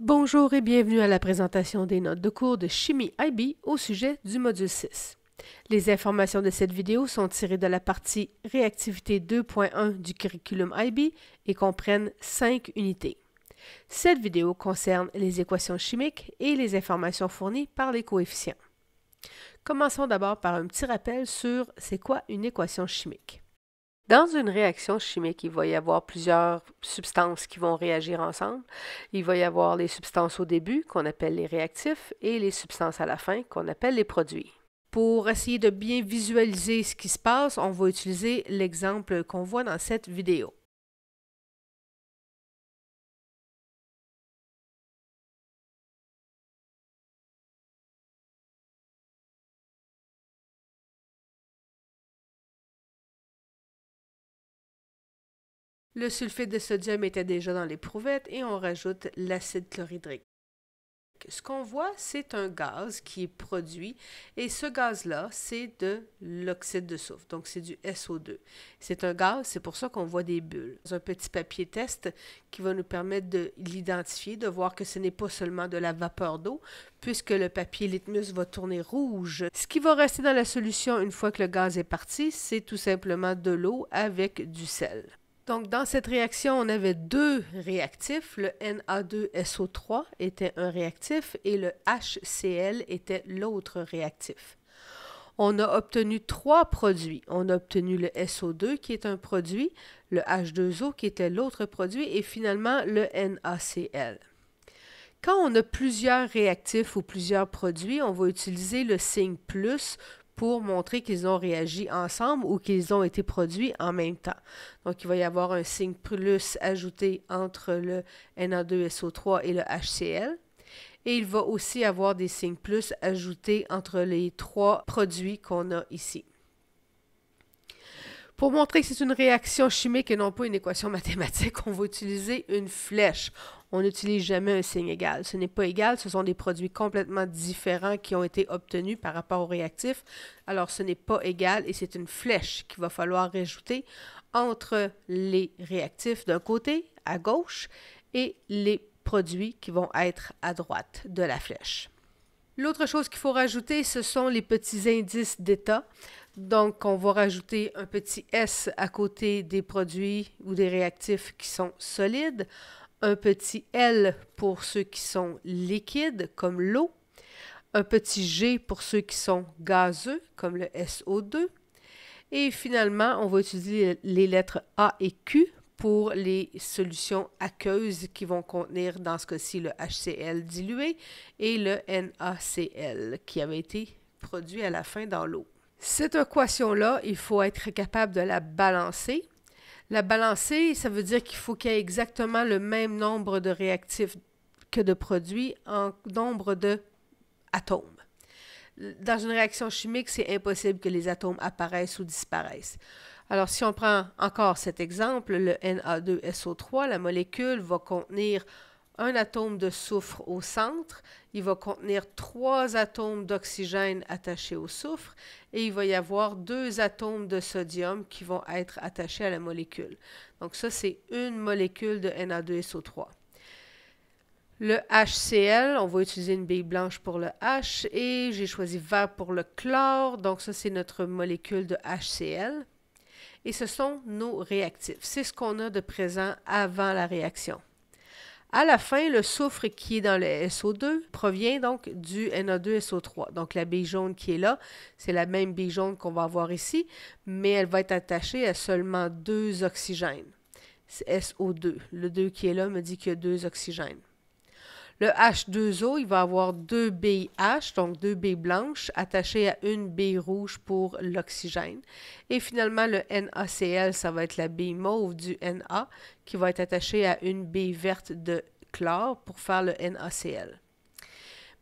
Bonjour et bienvenue à la présentation des notes de cours de Chimie IB au sujet du module 6. Les informations de cette vidéo sont tirées de la partie Réactivité 2.1 du curriculum IB et comprennent 5 unités. Cette vidéo concerne les équations chimiques et les informations fournies par les coefficients. Commençons d'abord par un petit rappel sur c'est quoi une équation chimique. Dans une réaction chimique, il va y avoir plusieurs substances qui vont réagir ensemble. Il va y avoir les substances au début, qu'on appelle les réactifs, et les substances à la fin, qu'on appelle les produits. Pour essayer de bien visualiser ce qui se passe, on va utiliser l'exemple qu'on voit dans cette vidéo. Le sulfate de sodium était déjà dans l'éprouvette et on rajoute l'acide chlorhydrique. Ce qu'on voit, c'est un gaz qui est produit et ce gaz-là, c'est de l'oxyde de soufre, donc c'est du SO2. C'est un gaz, c'est pour ça qu'on voit des bulles. Un petit papier test qui va nous permettre de l'identifier, de voir que ce n'est pas seulement de la vapeur d'eau, puisque le papier litmus va tourner rouge. Ce qui va rester dans la solution une fois que le gaz est parti, c'est tout simplement de l'eau avec du sel. Donc, dans cette réaction, on avait deux réactifs. Le Na2SO3 était un réactif et le HCl était l'autre réactif. On a obtenu trois produits. On a obtenu le SO2 qui est un produit, le H2O qui était l'autre produit et finalement le NaCl. Quand on a plusieurs réactifs ou plusieurs produits, on va utiliser le signe plus pour montrer qu'ils ont réagi ensemble ou qu'ils ont été produits en même temps. Donc, il va y avoir un signe plus ajouté entre le Na2SO3 et le HCl. Et il va aussi avoir des signes plus ajoutés entre les trois produits qu'on a ici. Pour montrer que c'est une réaction chimique et non pas une équation mathématique, on va utiliser une flèche on n'utilise jamais un signe égal. Ce n'est pas égal, ce sont des produits complètement différents qui ont été obtenus par rapport aux réactifs. Alors, ce n'est pas égal et c'est une flèche qu'il va falloir rajouter entre les réactifs d'un côté, à gauche, et les produits qui vont être à droite de la flèche. L'autre chose qu'il faut rajouter, ce sont les petits indices d'état. Donc, on va rajouter un petit S à côté des produits ou des réactifs qui sont solides un petit L pour ceux qui sont liquides, comme l'eau, un petit G pour ceux qui sont gazeux, comme le SO2, et finalement, on va utiliser les lettres A et Q pour les solutions aqueuses qui vont contenir, dans ce cas-ci, le HCl dilué et le NaCl qui avait été produit à la fin dans l'eau. Cette équation-là, il faut être capable de la balancer la balancer, ça veut dire qu'il faut qu'il y ait exactement le même nombre de réactifs que de produits en nombre d'atomes. Dans une réaction chimique, c'est impossible que les atomes apparaissent ou disparaissent. Alors, si on prend encore cet exemple, le Na2SO3, la molécule va contenir un atome de soufre au centre, il va contenir trois atomes d'oxygène attachés au soufre et il va y avoir deux atomes de sodium qui vont être attachés à la molécule. Donc ça, c'est une molécule de Na2SO3. Le HCl, on va utiliser une bille blanche pour le H et j'ai choisi vert pour le chlore, donc ça c'est notre molécule de HCl. Et ce sont nos réactifs. C'est ce qu'on a de présent avant la réaction. À la fin, le soufre qui est dans le SO2 provient donc du na 2 so 3 Donc la bille jaune qui est là, c'est la même bille jaune qu'on va avoir ici, mais elle va être attachée à seulement deux oxygènes. C'est SO2. Le 2 qui est là me dit qu'il y a deux oxygènes. Le H2O, il va avoir deux billes H, donc deux billes blanches, attachées à une bille rouge pour l'oxygène. Et finalement, le NaCl, ça va être la bille mauve du Na, qui va être attachée à une bille verte de chlore pour faire le NaCl.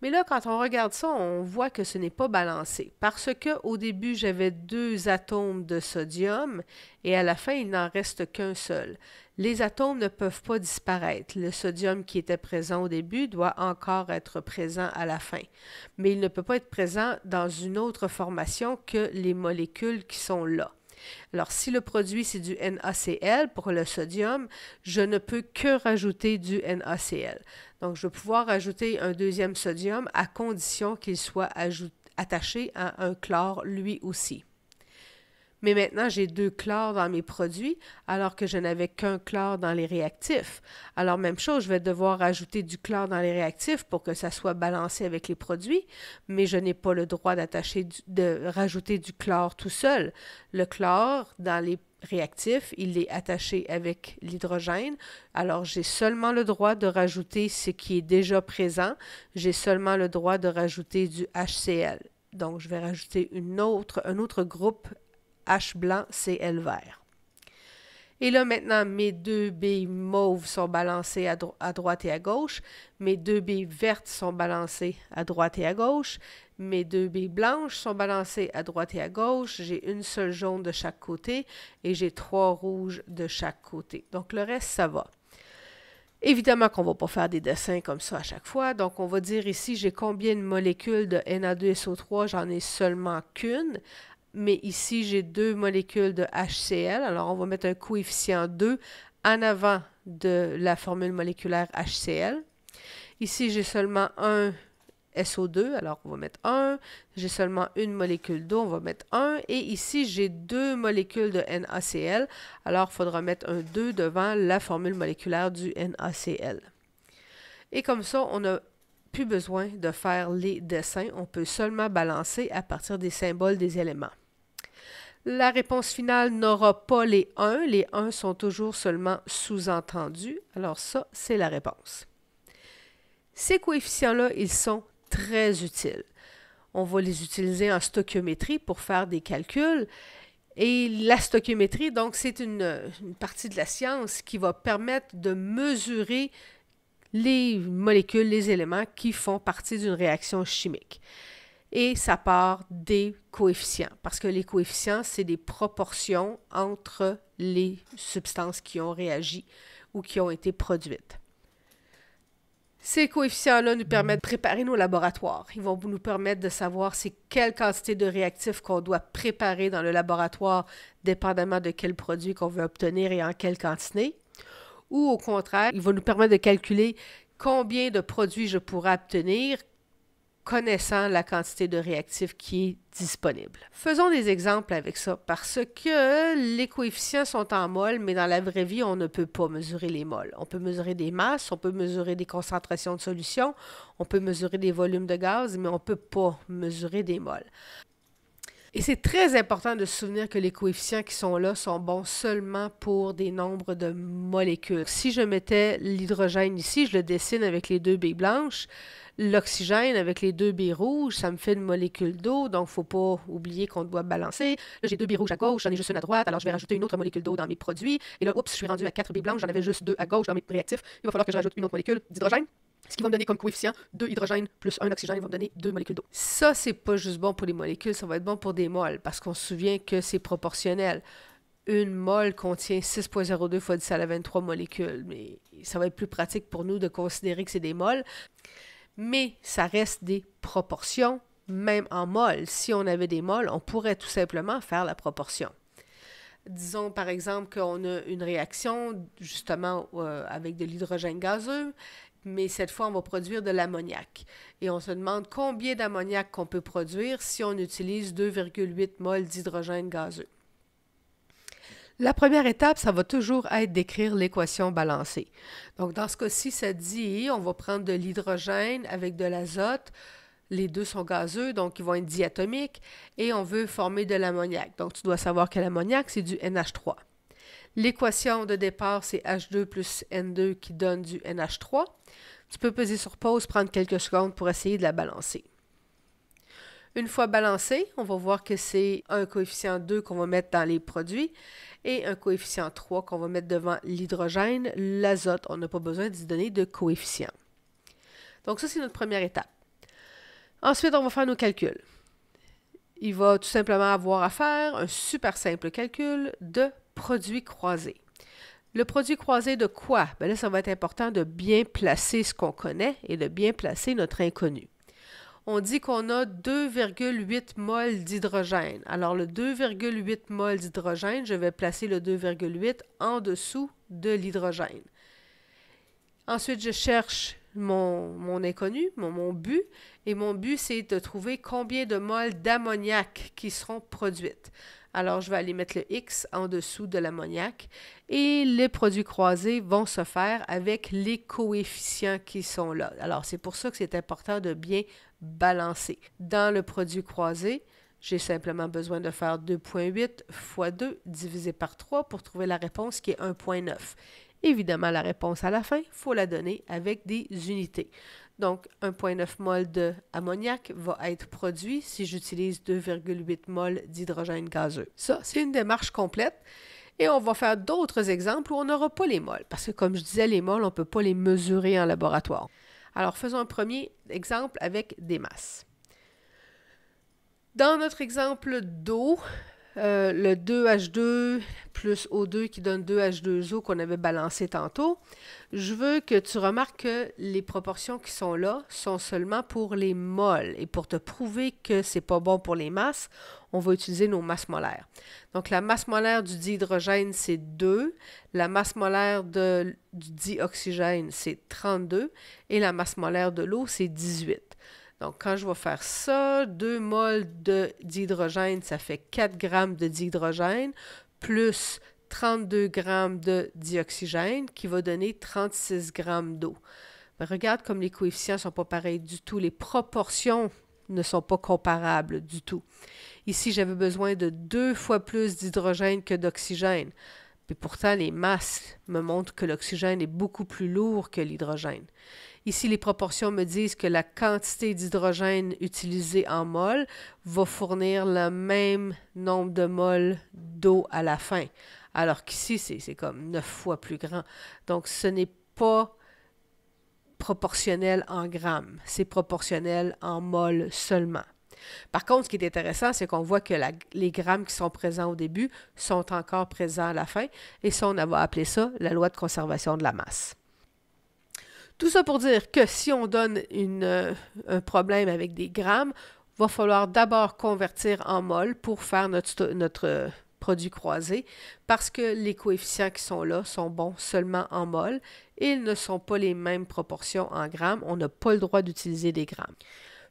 Mais là, quand on regarde ça, on voit que ce n'est pas balancé parce que au début, j'avais deux atomes de sodium et à la fin, il n'en reste qu'un seul. Les atomes ne peuvent pas disparaître. Le sodium qui était présent au début doit encore être présent à la fin, mais il ne peut pas être présent dans une autre formation que les molécules qui sont là. Alors, si le produit, c'est du NaCl pour le sodium, je ne peux que rajouter du NaCl. Donc, je vais pouvoir rajouter un deuxième sodium à condition qu'il soit attaché à un chlore lui aussi. Mais maintenant, j'ai deux chlores dans mes produits, alors que je n'avais qu'un chlore dans les réactifs. Alors, même chose, je vais devoir rajouter du chlore dans les réactifs pour que ça soit balancé avec les produits, mais je n'ai pas le droit d'attacher, de rajouter du chlore tout seul. Le chlore dans les réactifs, il est attaché avec l'hydrogène. Alors j'ai seulement le droit de rajouter ce qui est déjà présent, j'ai seulement le droit de rajouter du HCl. Donc je vais rajouter un autre groupe H blanc, CL vert. Et là, maintenant, mes deux billes mauves sont balancées à, droite et à gauche. Mes deux billes vertes sont balancées à droite et à gauche. Mes deux billes blanches sont balancées à droite et à gauche. J'ai une seule jaune de chaque côté et j'ai trois rouges de chaque côté. Donc, le reste, ça va. Évidemment qu'on ne va pas faire des dessins comme ça à chaque fois. Donc, on va dire ici, j'ai combien de molécules de Na2SO3? J'en ai seulement qu'une mais ici, j'ai deux molécules de HCl. Alors, on va mettre un coefficient 2 en avant de la formule moléculaire HCl. Ici, j'ai seulement un SO2, alors on va mettre 1. J'ai seulement une molécule d'eau, on va mettre 1. Et ici, j'ai deux molécules de NaCl, alors il faudra mettre un 2 devant la formule moléculaire du NaCl. Et comme ça, on n'a plus besoin de faire les dessins, on peut seulement balancer à partir des symboles des éléments. La réponse finale n'aura pas les 1. Les 1 sont toujours seulement sous-entendus. Alors ça, c'est la réponse. Ces coefficients-là, ils sont très utiles. On va les utiliser en stoichiométrie pour faire des calculs. Et la stoichiométrie, donc, c'est une, partie de la science qui va permettre de mesurer les molécules, les éléments qui font partie d'une réaction chimique et ça part des coefficients, parce que les coefficients, c'est des proportions entre les substances qui ont réagi ou qui ont été produites. Ces coefficients-là nous permettent de préparer nos laboratoires. Ils vont nous permettre de savoir c'est quelle quantité de réactifs qu'on doit préparer dans le laboratoire, dépendamment de quel produit qu'on veut obtenir et en quelle quantité. Ou au contraire, ils vont nous permettre de calculer combien de produits je pourrais obtenir, connaissant la quantité de réactifs qui est disponible. Faisons des exemples avec ça, parce que les coefficients sont en mol, mais dans la vraie vie, on ne peut pas mesurer les molles. On peut mesurer des masses, on peut mesurer des concentrations de solutions, on peut mesurer des volumes de gaz, mais on ne peut pas mesurer des moles. Et c'est très important de se souvenir que les coefficients qui sont là sont bons seulement pour des nombres de molécules. Si je mettais l'hydrogène ici, je le dessine avec les deux baies blanches, l'oxygène avec les deux baies rouges, ça me fait une molécule d'eau, donc faut pas oublier qu'on doit balancer. Là, j'ai deux baies rouges à gauche, j'en ai juste une à droite, alors je vais rajouter une autre molécule d'eau dans mes produits. Et là, oups, je suis rendu à quatre baies blanches, j'en avais juste deux à gauche dans mes réactifs. Il va falloir que je rajoute une autre molécule d'hydrogène ce qui va me donner comme coefficient 2 hydrogène plus 1 oxygène, ils va me donner 2 molécules d'eau. Ça, c'est pas juste bon pour les molécules, ça va être bon pour des moles, parce qu'on se souvient que c'est proportionnel une mole contient 6,02 fois 10 à la 23 molécules, mais ça va être plus pratique pour nous de considérer que c'est des moles. Mais ça reste des proportions, même en moles. Si on avait des moles, on pourrait tout simplement faire la proportion. Disons par exemple qu'on a une réaction justement euh, avec de l'hydrogène gazeux mais cette fois, on va produire de l'ammoniac. Et on se demande combien d'ammoniac qu'on peut produire si on utilise 2,8 mol d'hydrogène gazeux. La première étape, ça va toujours être d'écrire l'équation balancée. Donc, dans ce cas-ci, ça dit, on va prendre de l'hydrogène avec de l'azote. Les deux sont gazeux, donc ils vont être diatomiques. Et on veut former de l'ammoniac. Donc, tu dois savoir que l'ammoniac, c'est du NH3. L'équation de départ, c'est H2 plus N2 qui donne du NH3. Tu peux peser sur pause, prendre quelques secondes pour essayer de la balancer. Une fois balancée, on va voir que c'est un coefficient 2 qu'on va mettre dans les produits et un coefficient 3 qu'on va mettre devant l'hydrogène, l'azote. On n'a pas besoin de donner de coefficient. Donc ça, c'est notre première étape. Ensuite, on va faire nos calculs. Il va tout simplement avoir à faire un super simple calcul de produit croisé. Le produit croisé de quoi? Bien là, ça va être important de bien placer ce qu'on connaît et de bien placer notre inconnu. On dit qu'on a 2,8 mol d'hydrogène. Alors, le 2,8 mol d'hydrogène, je vais placer le 2,8 en dessous de l'hydrogène. Ensuite, je cherche mon, mon inconnu, mon, mon but, et mon but, c'est de trouver combien de moles d'ammoniac qui seront produites. Alors, je vais aller mettre le X en dessous de l'ammoniac et les produits croisés vont se faire avec les coefficients qui sont là. Alors, c'est pour ça que c'est important de bien balancer. Dans le produit croisé, j'ai simplement besoin de faire 2.8 fois 2 divisé par 3 pour trouver la réponse qui est 1.9. Évidemment, la réponse à la fin, il faut la donner avec des unités. Donc, 1,9 mol de va être produit si j'utilise 2,8 mol d'hydrogène gazeux. Ça, c'est une démarche complète. Et on va faire d'autres exemples où on n'aura pas les moles, parce que comme je disais, les moles, on ne peut pas les mesurer en laboratoire. Alors, faisons un premier exemple avec des masses. Dans notre exemple d'eau, euh, le 2H2 plus O2 qui donne 2H2O qu'on avait balancé tantôt, je veux que tu remarques que les proportions qui sont là sont seulement pour les molles. Et pour te prouver que c'est pas bon pour les masses, on va utiliser nos masses molaires. Donc la masse molaire du dihydrogène, c'est 2. La masse molaire de, du dioxygène, c'est 32. Et la masse molaire de l'eau, c'est 18. Donc, quand je vais faire ça, 2 moles d'hydrogène, ça fait 4 grammes de dihydrogène, plus 32 g de dioxygène, qui va donner 36 g d'eau. Ben, regarde comme les coefficients ne sont pas pareils du tout. Les proportions ne sont pas comparables du tout. Ici, j'avais besoin de deux fois plus d'hydrogène que d'oxygène. Mais pourtant, les masses me montrent que l'oxygène est beaucoup plus lourd que l'hydrogène. Ici, les proportions me disent que la quantité d'hydrogène utilisée en mol va fournir le même nombre de moles d'eau à la fin. Alors qu'ici, c'est comme neuf fois plus grand. Donc, ce n'est pas proportionnel en grammes, c'est proportionnel en mol seulement. Par contre, ce qui est intéressant, c'est qu'on voit que les grammes qui sont présents au début sont encore présents à la fin, et ça, on va appeler ça la loi de conservation de la masse. Tout ça pour dire que si on donne euh, un problème avec des grammes, il va falloir d'abord convertir en mol pour faire notre, notre euh, produit croisé parce que les coefficients qui sont là sont bons seulement en mol et ils ne sont pas les mêmes proportions en grammes. On n'a pas le droit d'utiliser des grammes.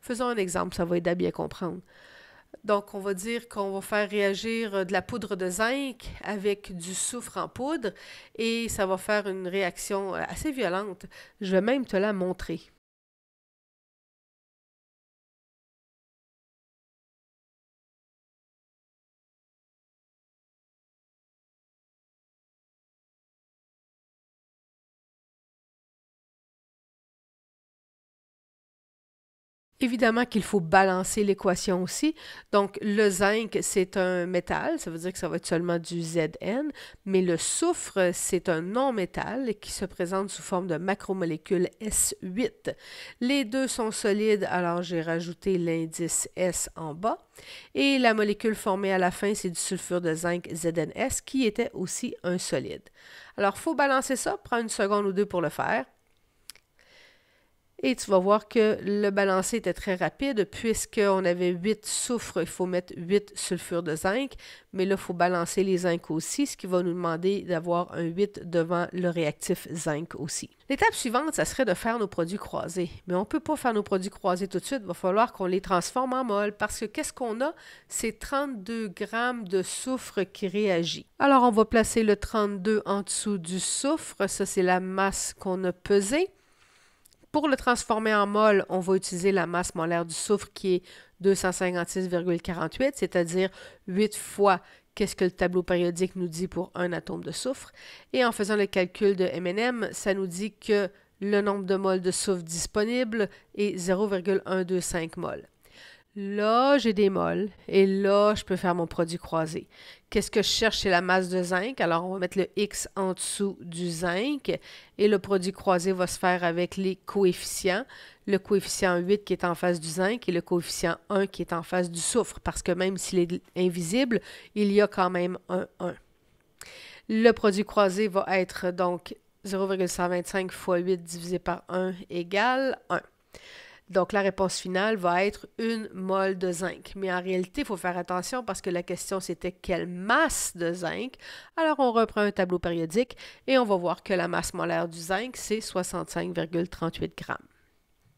Faisons un exemple, ça va aider à bien comprendre. Donc, on va dire qu'on va faire réagir euh, de la poudre de zinc avec du soufre en poudre et ça va faire une réaction euh, assez violente. Je vais même te la montrer. Évidemment qu'il faut balancer l'équation aussi. Donc, le zinc, c'est un métal, ça veut dire que ça va être seulement du Zn, mais le soufre, c'est un non-métal qui se présente sous forme de macromolécule S8. Les deux sont solides, alors j'ai rajouté l'indice S en bas. Et la molécule formée à la fin, c'est du sulfure de zinc ZnS, qui était aussi un solide. Alors, il faut balancer ça, prendre une seconde ou deux pour le faire. Et tu vas voir que le balancer était très rapide puisqu'on avait 8 soufres, il faut mettre 8 sulfures de zinc, mais là, il faut balancer les zincs aussi, ce qui va nous demander d'avoir un 8 devant le réactif zinc aussi. L'étape suivante, ça serait de faire nos produits croisés, mais on ne peut pas faire nos produits croisés tout de suite, il va falloir qu'on les transforme en molles parce que qu'est-ce qu'on a? C'est 32 grammes de soufre qui réagit. Alors, on va placer le 32 en dessous du soufre, ça c'est la masse qu'on a pesée. Pour le transformer en mol, on va utiliser la masse molaire du soufre qui est 256,48, c'est-à-dire 8 fois qu'est-ce que le tableau périodique nous dit pour un atome de soufre. Et en faisant le calcul de MNM, ça nous dit que le nombre de moles de soufre disponible est 0,125 mol. Là, j'ai des molles et là, je peux faire mon produit croisé. Qu'est-ce que je cherche? C'est la masse de zinc. Alors, on va mettre le X en dessous du zinc et le produit croisé va se faire avec les coefficients. Le coefficient 8 qui est en face du zinc et le coefficient 1 qui est en face du soufre parce que même s'il est invisible, il y a quand même un 1. Le produit croisé va être donc 0,125 fois 8 divisé par 1 égale 1. Donc, la réponse finale va être une molle de zinc. Mais en réalité, il faut faire attention parce que la question, c'était quelle masse de zinc. Alors, on reprend un tableau périodique et on va voir que la masse molaire du zinc, c'est 65,38 grammes.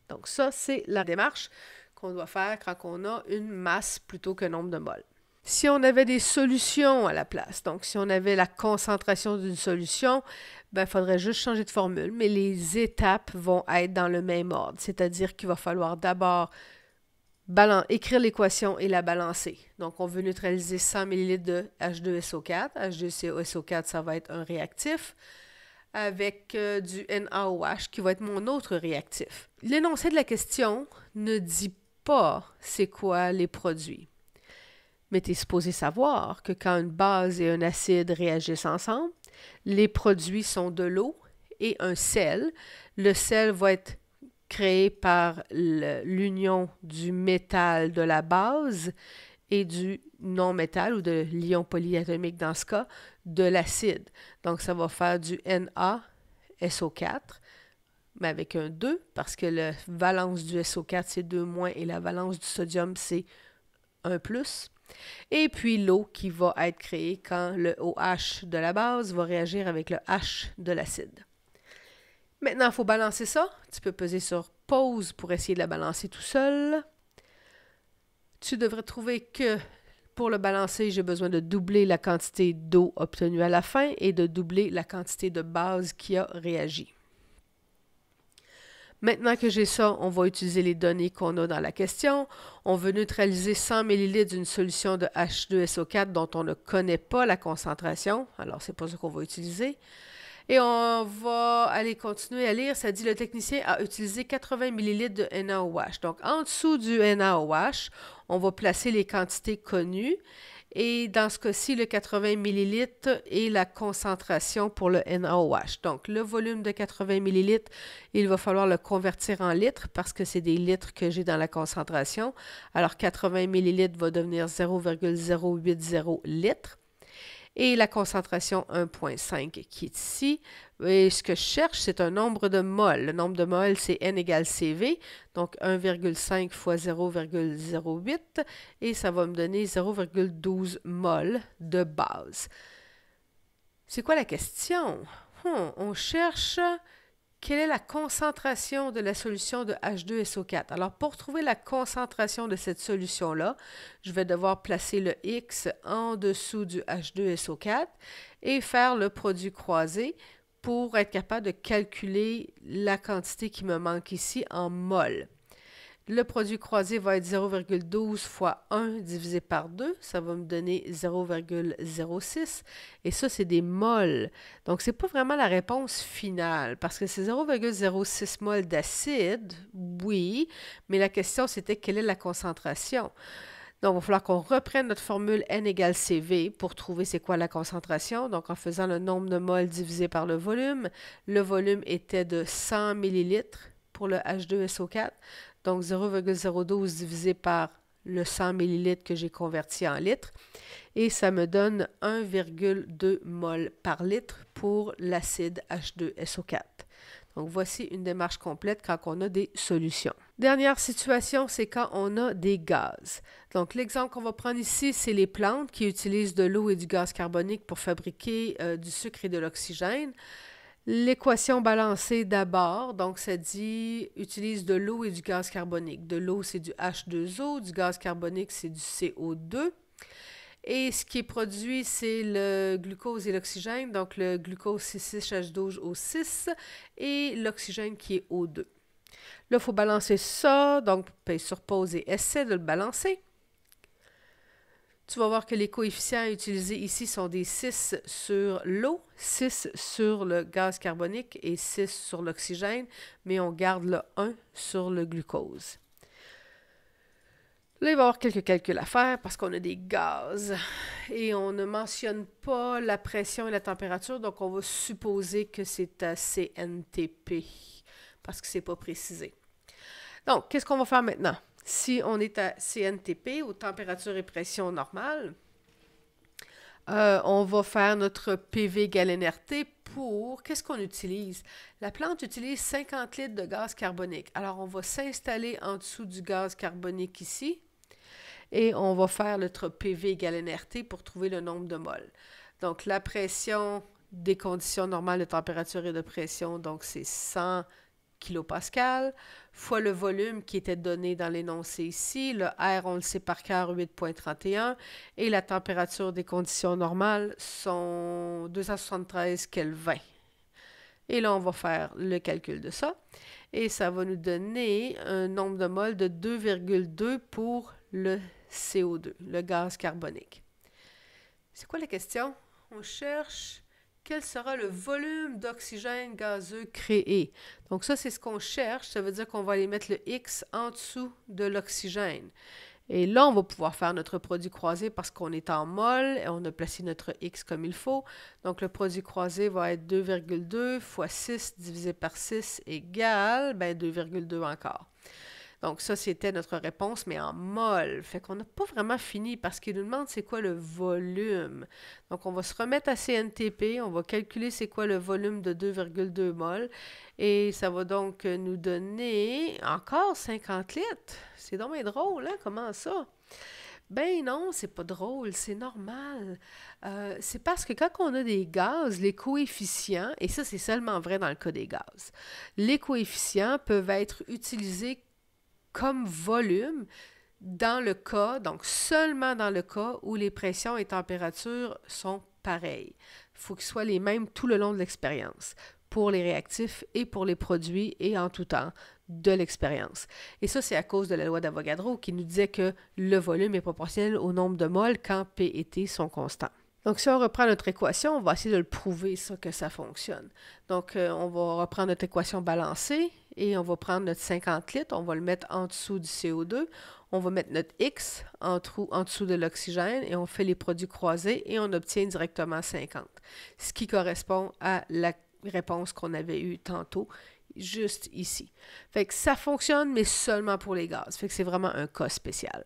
Donc, ça, c'est la démarche qu'on doit faire quand on a une masse plutôt qu'un nombre de moles si on avait des solutions à la place, donc si on avait la concentration d'une solution, il ben, faudrait juste changer de formule, mais les étapes vont être dans le même ordre, c'est-à-dire qu'il va falloir d'abord écrire l'équation et la balancer. Donc, on veut neutraliser 100 ml de H2SO4. H2SO4, ça va être un réactif avec euh, du NaOH qui va être mon autre réactif. L'énoncé de la question ne dit pas c'est quoi les produits. Mais tu es supposé savoir que quand une base et un acide réagissent ensemble, les produits sont de l'eau et un sel. Le sel va être créé par l'union du métal de la base et du non-métal ou de l'ion polyatomique dans ce cas, de l'acide. Donc ça va faire du NaSO4, mais avec un 2 parce que la valence du SO4 c'est 2- et la valence du sodium c'est 1+. Et puis l'eau qui va être créée quand le OH de la base va réagir avec le H de l'acide. Maintenant, il faut balancer ça. Tu peux peser sur pause pour essayer de la balancer tout seul. Tu devrais trouver que pour le balancer, j'ai besoin de doubler la quantité d'eau obtenue à la fin et de doubler la quantité de base qui a réagi. Maintenant que j'ai ça, on va utiliser les données qu'on a dans la question. On veut neutraliser 100 ml d'une solution de H2SO4 dont on ne connaît pas la concentration. Alors, c'est pas ce qu'on va utiliser. Et on va aller continuer à lire. Ça dit le technicien a utilisé 80 ml de NaOH. Donc, en dessous du NaOH, on va placer les quantités connues et dans ce cas-ci, le 80 ml est la concentration pour le NaOH. Donc, le volume de 80 ml, il va falloir le convertir en litres parce que c'est des litres que j'ai dans la concentration. Alors, 80 ml va devenir 0,080 litres. Et la concentration 1.5 qui est ici et ce que je cherche, c'est un nombre de moles. Le nombre de moles, c'est n égale CV, donc 1,5 fois 0,08, et ça va me donner 0,12 moles de base. C'est quoi la question? Hmm, on cherche quelle est la concentration de la solution de H2SO4. Alors, pour trouver la concentration de cette solution-là, je vais devoir placer le X en dessous du H2SO4 et faire le produit croisé pour être capable de calculer la quantité qui me manque ici en mol. Le produit croisé va être 0,12 fois 1 divisé par 2. Ça va me donner 0,06. Et ça, c'est des molles. Donc, c'est pas vraiment la réponse finale parce que c'est 0,06 mol d'acide, oui, mais la question, c'était quelle est la concentration. Donc, il va falloir qu'on reprenne notre formule N égale CV pour trouver c'est quoi la concentration. Donc, en faisant le nombre de moles divisé par le volume, le volume était de 100 millilitres pour le H2SO4. Donc, 0,012 divisé par le 100 millilitres que j'ai converti en litres. Et ça me donne 1,2 mol par litre pour l'acide H2SO4. Donc voici une démarche complète quand on a des solutions. Dernière situation, c'est quand on a des gaz. Donc l'exemple qu'on va prendre ici, c'est les plantes qui utilisent de l'eau et du gaz carbonique pour fabriquer euh, du sucre et de l'oxygène. L'équation balancée d'abord, donc ça dit utilise de l'eau et du gaz carbonique. De l'eau, c'est du H2O, du gaz carbonique, c'est du CO2. Et ce qui est produit, c'est le glucose et l'oxygène. Donc, le glucose, c 6H12O6 et l'oxygène qui est O2. Là, il faut balancer ça. Donc, sur pause et essaie de le balancer. Tu vas voir que les coefficients utilisés ici sont des 6 sur l'eau, 6 sur le gaz carbonique et 6 sur l'oxygène, mais on garde le 1 sur le glucose. Là, il va y avoir quelques calculs à faire parce qu'on a des gaz et on ne mentionne pas la pression et la température, donc on va supposer que c'est à CNTP parce que ce n'est pas précisé. Donc, qu'est-ce qu'on va faire maintenant? Si on est à CNTP, ou température et pression normale, euh, on va faire notre PV égal NRT pour, qu'est-ce qu'on utilise? La plante utilise 50 litres de gaz carbonique. Alors, on va s'installer en dessous du gaz carbonique ici et on va faire notre PV égale NRT pour trouver le nombre de moles. Donc, la pression des conditions normales de température et de pression, donc c'est 100 kPa fois le volume qui était donné dans l'énoncé ici, le R, on le sait par cœur, 8.31, et la température des conditions normales sont 273 Kelvin. Et là, on va faire le calcul de ça. Et ça va nous donner un nombre de moles de 2,2 pour le CO2, le gaz carbonique. C'est quoi la question? On cherche quel sera le volume d'oxygène gazeux créé. Donc ça, c'est ce qu'on cherche. Ça veut dire qu'on va aller mettre le X en dessous de l'oxygène. Et là, on va pouvoir faire notre produit croisé parce qu'on est en mol et on a placé notre X comme il faut. Donc, le produit croisé va être 2,2 fois 6 divisé par 6 égale 2,2 ben, encore. Donc ça, c'était notre réponse, mais en mol. Fait qu'on n'a pas vraiment fini parce qu'il nous demande c'est quoi le volume. Donc on va se remettre à CNTP, on va calculer c'est quoi le volume de 2,2 mol. Et ça va donc nous donner encore 50 litres. C'est donc drôle, hein? Comment ça? Ben non, c'est pas drôle, c'est normal. Euh, c'est parce que quand on a des gaz, les coefficients, et ça c'est seulement vrai dans le cas des gaz, les coefficients peuvent être utilisés comme volume dans le cas, donc seulement dans le cas où les pressions et températures sont pareilles. Il faut qu'ils soient les mêmes tout le long de l'expérience, pour les réactifs et pour les produits et en tout temps de l'expérience. Et ça, c'est à cause de la loi d'Avogadro qui nous disait que le volume est proportionnel au nombre de moles quand P et T sont constants. Donc, si on reprend notre équation, on va essayer de le prouver, ça, que ça fonctionne. Donc, euh, on va reprendre notre équation balancée et on va prendre notre 50 litres, on va le mettre en dessous du CO2, on va mettre notre X en, dessous de l'oxygène et on fait les produits croisés et on obtient directement 50, ce qui correspond à la réponse qu'on avait eue tantôt, juste ici. Fait que ça fonctionne, mais seulement pour les gaz. Fait que c'est vraiment un cas spécial.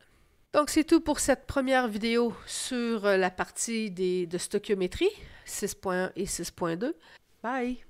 Donc, c'est tout pour cette première vidéo sur la partie des, de stoichiométrie 6.1 et 6.2. Bye!